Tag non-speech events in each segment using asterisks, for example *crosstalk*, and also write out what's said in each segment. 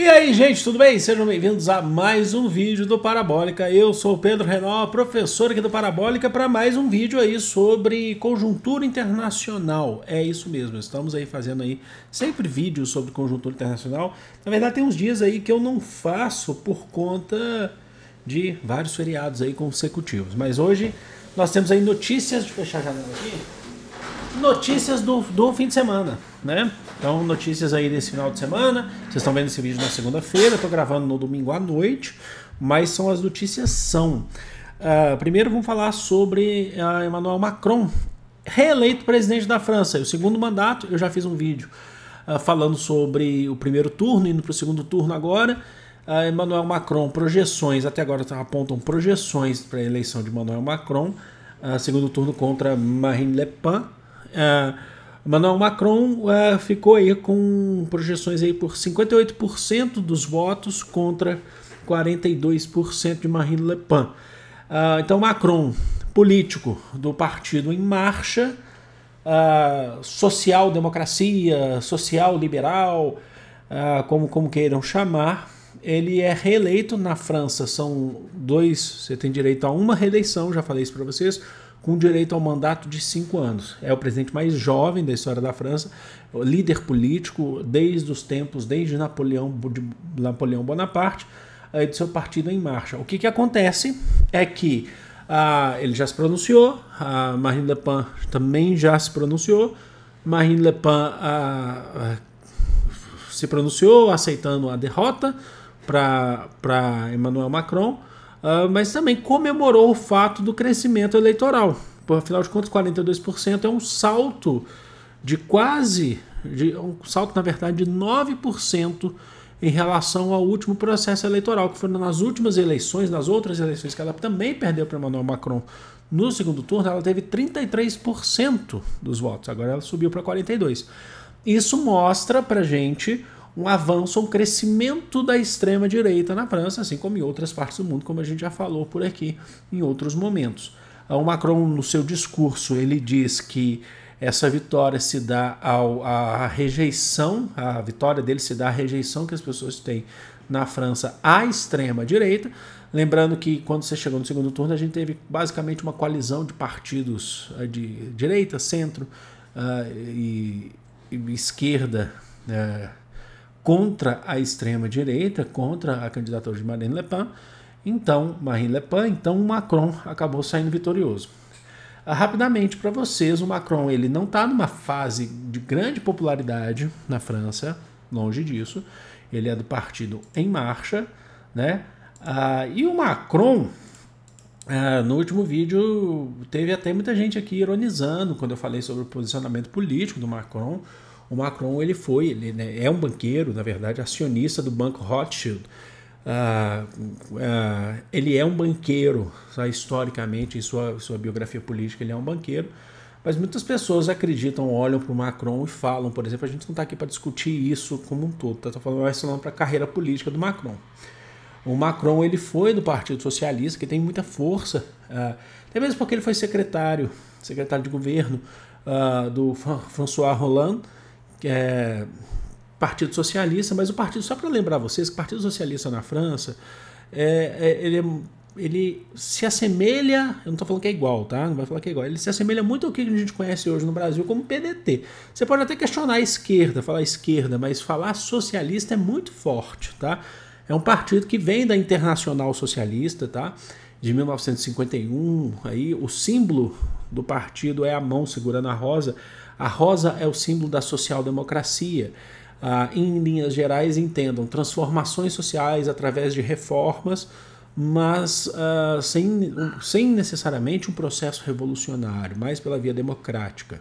E aí, gente, tudo bem? Sejam bem-vindos a mais um vídeo do Parabólica. Eu sou o Pedro Renal, professor aqui do Parabólica, para mais um vídeo aí sobre conjuntura internacional. É isso mesmo, estamos aí fazendo aí sempre vídeos sobre conjuntura internacional. Na verdade, tem uns dias aí que eu não faço por conta de vários feriados aí consecutivos. Mas hoje nós temos aí notícias, deixa eu fechar a janela aqui, notícias do, do fim de semana né? Então, notícias aí desse final de semana. Vocês estão vendo esse vídeo na segunda-feira, estou gravando no domingo à noite, mas são as notícias são. Uh, primeiro vamos falar sobre ah, Emmanuel Macron, reeleito presidente da França. O segundo mandato, eu já fiz um vídeo uh, falando sobre o primeiro turno, indo para o segundo turno agora. Uh, Emmanuel Macron, projeções, até agora apontam projeções para a eleição de Emmanuel Macron. segundo turno contra Marine Le Pen. Emmanuel Macron uh, ficou aí com projeções aí por 58% dos votos contra 42% de Marine Le Pen. Uh, então Macron, político do Partido em Marcha, uh, social-democracia, social-liberal, uh, como, como queiram chamar, ele é reeleito na França. São dois, você tem direito a uma reeleição, já falei isso para vocês com direito ao mandato de cinco anos. É o presidente mais jovem da história da França, líder político desde os tempos, desde Napoleão, de Napoleão Bonaparte, eh, do seu partido em marcha. O que, que acontece é que ah, ele já se pronunciou, a ah, Marine Le Pen também já se pronunciou, Marine Le Pen ah, se pronunciou aceitando a derrota para Emmanuel Macron uh, mas também comemorou o fato do crescimento eleitoral. Por, afinal de contas, 42% é um salto de quase, de, é um salto, na verdade, de 9% em relação ao último processo eleitoral, que foi nas últimas eleições, nas outras eleições, que ela também perdeu para Emmanuel Macron no segundo turno, ela teve 33% dos votos, agora ela subiu para 42%. Isso mostra para gente um avanço, um crescimento da extrema-direita na França, assim como em outras partes do mundo, como a gente já falou por aqui em outros momentos. Ah, o Macron, no seu discurso, ele diz que essa vitória se dá ao, à rejeição, a vitória dele se dá à rejeição que as pessoas têm na França à extrema-direita. Lembrando que quando você chegou no segundo turno, a gente teve basicamente uma coalizão de partidos ah, de direita, centro uh, e, e, esquerda. Uh, contra a extrema-direita, contra a candidatura de Marine Le Pen. Então, Marine Le Pen, então Macron acabou saindo vitorioso. Ah, rapidamente para vocês, o Macron ele não está numa fase de grande popularidade na França, longe disso. Ele é do partido Em Marcha, né? Ah, e o Macron, ah, no último vídeo, teve até muita gente aqui ironizando quando eu falei sobre o posicionamento político do Macron. O Macron ele foi, ele né, é um banqueiro, na verdade, acionista do Banco Rothschild. Ah, ah, ele é um banqueiro, sabe? historicamente, em sua, sua biografia política, ele é um banqueiro. Mas muitas pessoas acreditam, olham para o Macron e falam, por exemplo, a gente não está aqui para discutir isso como um todo, está falando mais falando para a carreira política do Macron. O Macron ele foi do Partido Socialista, que tem muita força, uh, até mesmo porque ele foi secretário, secretário de governo uh, do François Hollande, é, Partido Socialista, mas o partido, só para lembrar vocês, que o Partido Socialista na França, é, é, ele, é, ele, se assemelha, eu não estou falando que é igual, tá? Não vai falar que é igual, ele se assemelha muito ao que a gente conhece hoje no Brasil como PDT. Você pode até questionar a esquerda, falar esquerda, mas falar socialista é muito forte, tá? É um partido que vem da Internacional Socialista, tá? De 1951, aí o símbolo do partido é a mão segurando a rosa. A rosa é o símbolo da social-democracia. Ah, em linhas gerais, entendam transformações sociais através de reformas, mas ah, sem, sem necessariamente um processo revolucionário, mais pela via democrática.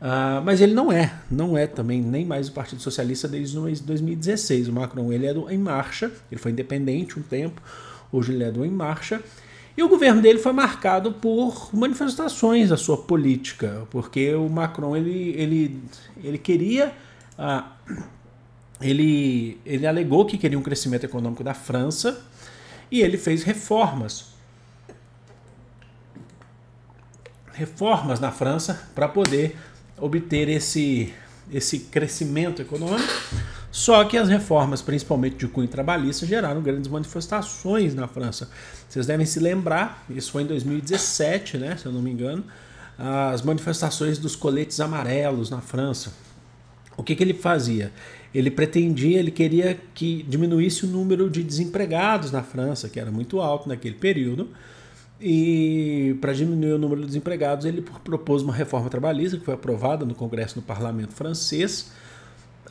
Uh, mas ele não é, não é também nem mais o Partido Socialista desde 2016. O Macron ele é do Em Marcha, ele foi independente um tempo, hoje ele é do Em Marcha. E o governo dele foi marcado por manifestações da sua política, porque o Macron ele, ele, ele queria. Ah, ele, ele alegou que queria um crescimento econômico da França e ele fez reformas. Reformas na França para poder obter esse, esse crescimento econômico só que as reformas, principalmente de cunho trabalhista, geraram grandes manifestações na França. Vocês devem se lembrar, isso foi em 2017, né, se eu não me engano, as manifestações dos coletes amarelos na França. O que, que ele fazia? Ele pretendia, ele queria que diminuísse o número de desempregados na França, que era muito alto naquele período. E para diminuir o número de desempregados, ele propôs uma reforma trabalhista que foi aprovada no Congresso e no Parlamento francês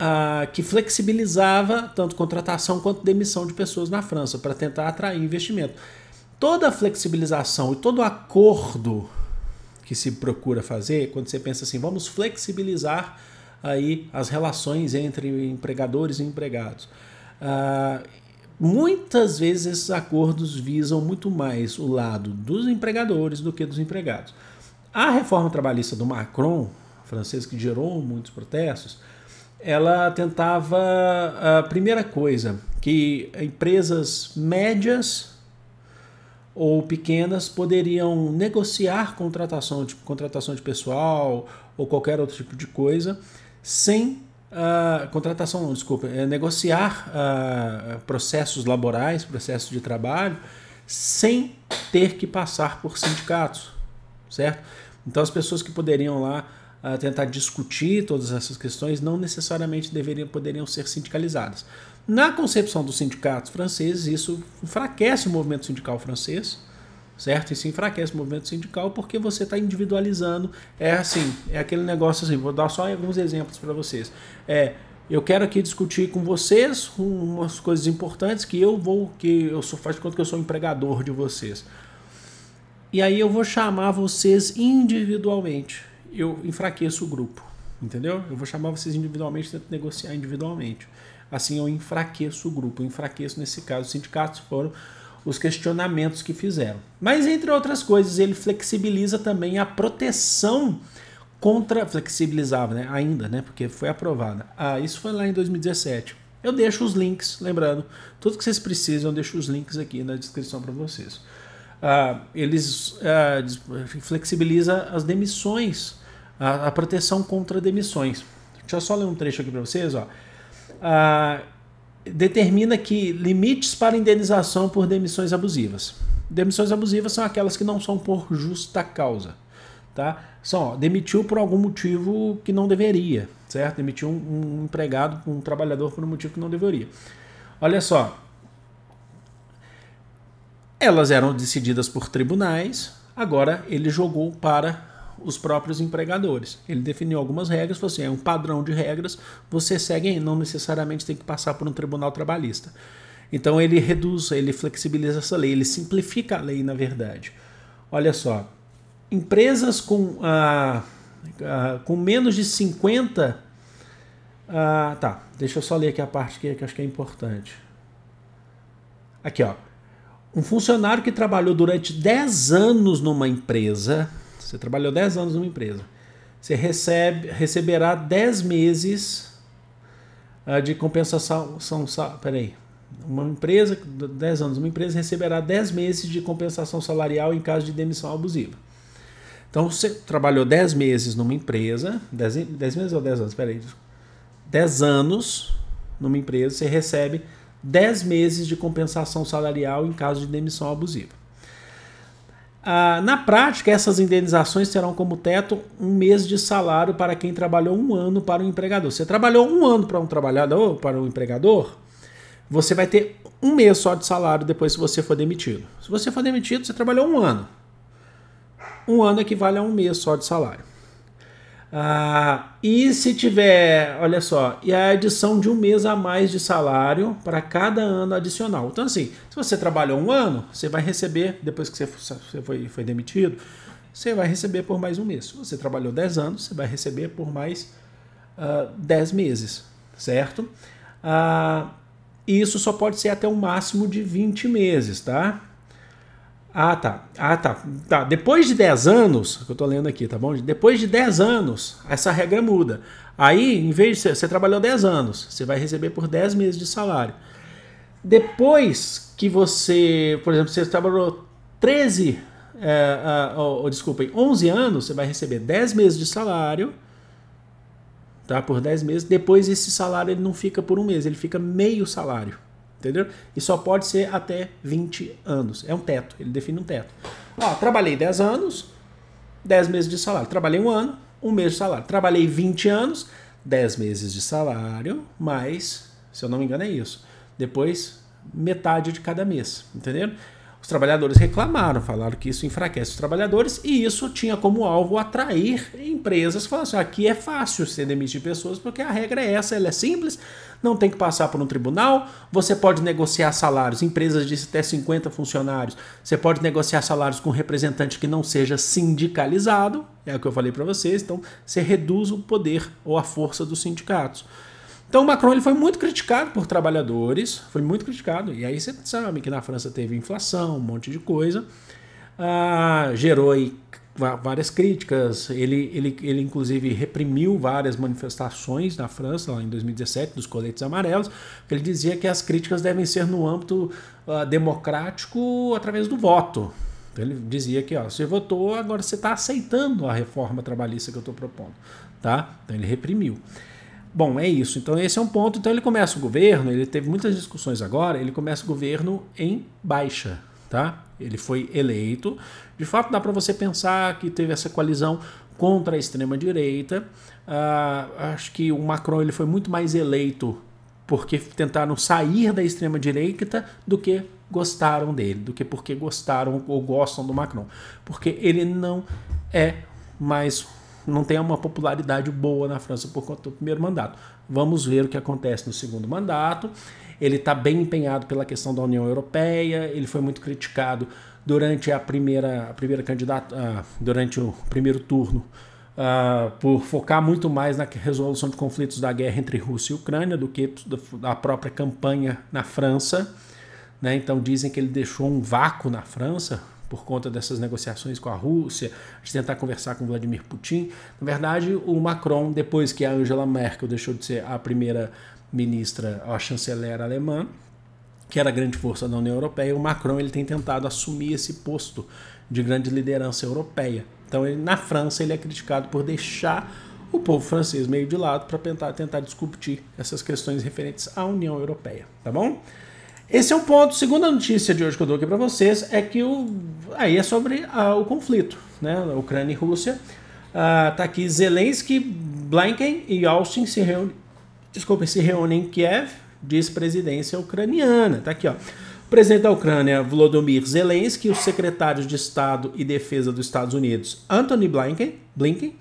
ah, que flexibilizava tanto contratação quanto demissão de pessoas na França para tentar atrair investimento. Toda a flexibilização e todo acordo que se procura fazer, quando você pensa assim, vamos flexibilizar aí as relações entre empregadores e empregados. Ah, muitas vezes esses acordos visam muito mais o lado dos empregadores do que dos empregados. A reforma trabalhista do Macron, francês, que gerou muitos protestos, ela tentava a primeira coisa que empresas médias ou pequenas poderiam negociar contratação, tipo contratação de pessoal ou qualquer outro tipo de coisa, sem uh, contratação, desculpa, é negociar uh, processos laborais, processos de trabalho, sem ter que passar por sindicatos, certo? Então as pessoas que poderiam lá uh, tentar discutir todas essas questões não necessariamente deveriam, poderiam ser sindicalizadas. Na concepção dos sindicatos franceses, isso enfraquece o movimento sindical francês, certo? Isso enfraquece o movimento sindical porque você está individualizando. É assim, é aquele negócio assim. Vou dar só alguns exemplos para vocês. É, eu quero aqui discutir com vocês umas coisas importantes que eu vou, que eu sou, faz de conta que eu sou empregador de vocês. E aí eu vou chamar vocês individualmente eu enfraqueço o grupo, entendeu? Eu vou chamar vocês individualmente, tento negociar individualmente. Assim eu enfraqueço o grupo, eu enfraqueço nesse caso os sindicatos foram os questionamentos que fizeram. Mas entre outras coisas, ele flexibiliza também a proteção contra flexibilizava, né? Ainda, né? Porque foi aprovada. Ah, isso foi lá em 2017. Eu deixo os links, lembrando, tudo que vocês precisam, eu deixo os links aqui na descrição para vocês. Ah, eles ah, flexibiliza as demissões a, a proteção contra demissões. Deixa eu só ler um trecho aqui para vocês. Ó. Ah, determina que limites para indenização por demissões abusivas. Demissões abusivas são aquelas que não são por justa causa. Tá? São, ó, demitiu por algum motivo que não deveria, certo? Demitiu um, um empregado, um trabalhador por um motivo que não deveria. Olha só, elas eram decididas por tribunais, agora ele jogou para os próprios empregadores. Ele definiu algumas regras, falou assim, é um padrão de regras, você segue, não necessariamente tem que passar por um tribunal trabalhista. Então ele reduz, ele flexibiliza essa lei, ele simplifica a lei, na verdade. Olha só, empresas com, ah, ah, com menos de 50. Ah, tá, deixa eu só ler aqui a parte que, que acho que é importante. Aqui, ó. Um funcionário que trabalhou durante 10 anos numa empresa você trabalhou 10 anos numa empresa. Você recebe, receberá 10 meses uh, de compensação. São, peraí. Uma empresa, 10 anos, uma empresa receberá 10 meses de compensação salarial em caso de demissão abusiva. Então você trabalhou 10 meses numa empresa, 10, 10 meses ou 10 anos? Peraí. 10 anos numa empresa, você recebe 10 meses de compensação salarial em caso de demissão abusiva. Ah, na prática, essas indenizações terão como teto um mês de salário para quem trabalhou um ano para o um empregador. Você trabalhou um ano para um trabalhador, para um empregador, você vai ter um mês só de salário depois se você for demitido. Se você for demitido, você trabalhou um ano. Um ano equivale a um mês só de salário. Ah, e se tiver, olha só, e a adição de um mês a mais de salário para cada ano adicional. Então, assim, se você trabalhou um ano, você vai receber, depois que você foi, foi demitido, você vai receber por mais um mês. Se você trabalhou 10 anos, você vai receber por mais uh, ah, 10 meses, certo? Ah, isso só pode ser até um máximo de 20 meses, tá? Ah, tá. Ah, tá. tá. Depois de 10 anos, que eu tô lendo aqui, tá bom? Depois de 10 anos, essa regra muda. Aí, em vez de você trabalhou 10 anos, você vai receber por 10 meses de salário. Depois que você, por exemplo, você trabalhou 13, é, ou, oh, desculpem, 11 anos, você vai receber 10 meses de salário, tá? Por 10 meses. Depois esse salário ele não fica por um mês, ele fica meio salário entendeu? E só pode ser até 20 anos. É um teto, ele define um teto. Ó, trabalhei 10 anos, 10 meses de salário. Trabalhei um ano, um mês de salário. Trabalhei 20 anos, 10 meses de salário, mas, se eu não me engano, é isso. Depois, metade de cada mês, entendeu? Os trabalhadores reclamaram, falaram que isso enfraquece os trabalhadores e isso tinha como alvo atrair empresas que falaram assim: aqui é fácil você demitir pessoas porque a regra é essa, ela é simples, não tem que passar por um tribunal, você pode negociar salários, empresas de até 50 funcionários, você pode negociar salários com um representante que não seja sindicalizado, é o que eu falei para vocês, então você reduz o poder ou a força dos sindicatos. Então o Macron ele foi muito criticado por trabalhadores, foi muito criticado. E aí você sabe que na França teve inflação, um monte de coisa, ah, gerou aí várias críticas. Ele, ele, ele, inclusive, reprimiu várias manifestações na França, lá em 2017, dos coletes amarelos, porque ele dizia que as críticas devem ser no âmbito ah, democrático através do voto. Então, ele dizia que ó, você votou, agora você está aceitando a reforma trabalhista que eu estou propondo. Tá? Então ele reprimiu. Bom, é isso. Então esse é um ponto. Então ele começa o governo, ele teve muitas discussões agora, ele começa o governo em baixa, tá? Ele foi eleito. De fato, dá para você pensar que teve essa coalizão contra a extrema direita. Uh, ah, acho que o Macron ele foi muito mais eleito porque tentaram sair da extrema direita do que gostaram dele, do que porque gostaram ou gostam do Macron, porque ele não é mais não tenha uma popularidade boa na França por conta do primeiro mandato. Vamos ver o que acontece no segundo mandato. Ele está bem empenhado pela questão da União Europeia, ele foi muito criticado durante a primeira, a primeira candidata, uh, durante o primeiro turno, uh, por focar muito mais na resolução de conflitos da guerra entre Rússia e Ucrânia do que da própria campanha na França. Né? Então dizem que ele deixou um vácuo na França, por conta dessas negociações com a Rússia, de tentar conversar com Vladimir Putin. Na verdade, o Macron, depois que a Angela Merkel deixou de ser a primeira ministra, a chanceler alemã, que era a grande força da União Europeia, o Macron ele tem tentado assumir esse posto de grande liderança europeia. Então, ele, na França, ele é criticado por deixar o povo francês meio de lado para tentar, tentar discutir essas questões referentes à União Europeia, tá bom? Esse é um ponto. Segunda notícia de hoje que eu dou aqui para vocês é que o aí é sobre o conflito, né? Ucrânia e Rússia. Ah, tá aqui Zelensky, Blinken e Austin se reúnem. Desculpem, se reúnem em Kiev, diz presidência ucraniana. Tá aqui, ó. O presidente da Ucrânia, Volodymyr Zelensky, os secretários de Estado e Defesa dos Estados Unidos, Anthony Blinken, Blinken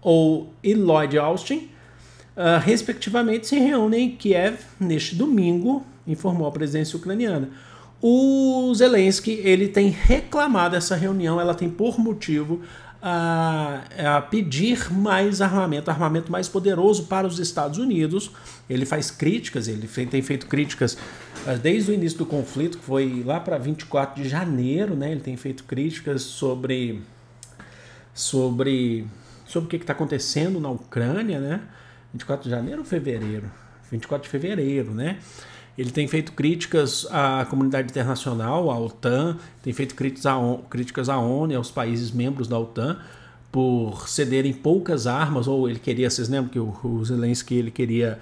ou Lloyd Austin, ah, respectivamente, se reúnem em Kiev neste domingo, informou a presidência ucraniana. O Zelensky ele tem reclamado essa reunião, ela tem por motivo a, ah, é a, pedir mais armamento, armamento mais poderoso para os Estados Unidos. Ele faz críticas, ele tem feito críticas ah, desde o início do conflito, que foi lá para 24 de janeiro, né? Ele tem feito críticas sobre sobre sobre o que está acontecendo na Ucrânia, né? 24 de janeiro ou fevereiro? 24 de fevereiro, né? Ele tem feito críticas à comunidade internacional, à OTAN, tem feito críticas à ONU e aos países membros da OTAN por cederem poucas armas, ou ele queria, vocês lembram que o, Zelensky ele queria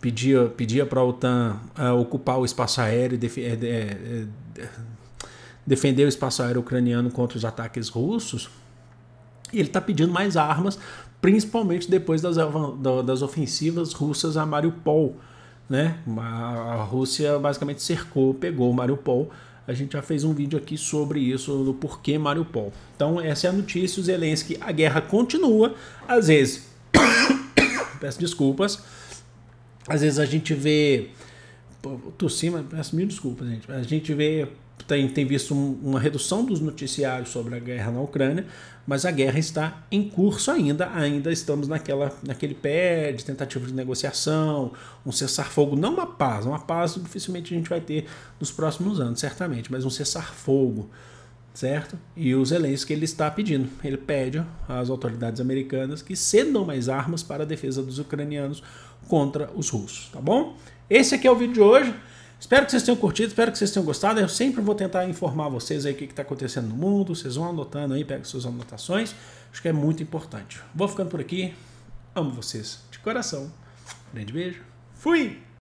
pedia pedir para a OTAN uh, ocupar o espaço aéreo, def é, é, é, defender o espaço aéreo ucraniano contra os ataques russos. E ele está pedindo mais armas principalmente depois das, das ofensivas russas a Mariupol. Né? A Rússia basicamente cercou, pegou Mariupol. A gente já fez um vídeo aqui sobre isso, do porquê Mariupol. Então, essa é a notícia, Zelensky, a guerra continua, às vezes, *coughs* peço desculpas, às vezes a gente vê, tossi, mas peço mil desculpas, gente, a gente vê tem, tem visto um, uma redução dos noticiários sobre a guerra na Ucrânia, mas a guerra está em curso ainda, ainda estamos naquela, naquele pé de tentativa de negociação, um cessar-fogo, não uma paz, uma paz dificilmente a gente vai ter nos próximos anos, certamente, mas um cessar-fogo, certo? E o Zelensky ele está pedindo, ele pede às autoridades americanas que cedam mais armas para a defesa dos ucranianos contra os russos, tá bom? Esse aqui é o vídeo de hoje. Espero que vocês tenham curtido, espero que vocês tenham gostado. Eu sempre vou tentar informar vocês aí o que está acontecendo no mundo. Vocês vão anotando aí, pegam suas anotações. Acho que é muito importante. Vou ficando por aqui. Amo vocês de coração. Grande beijo. Fui!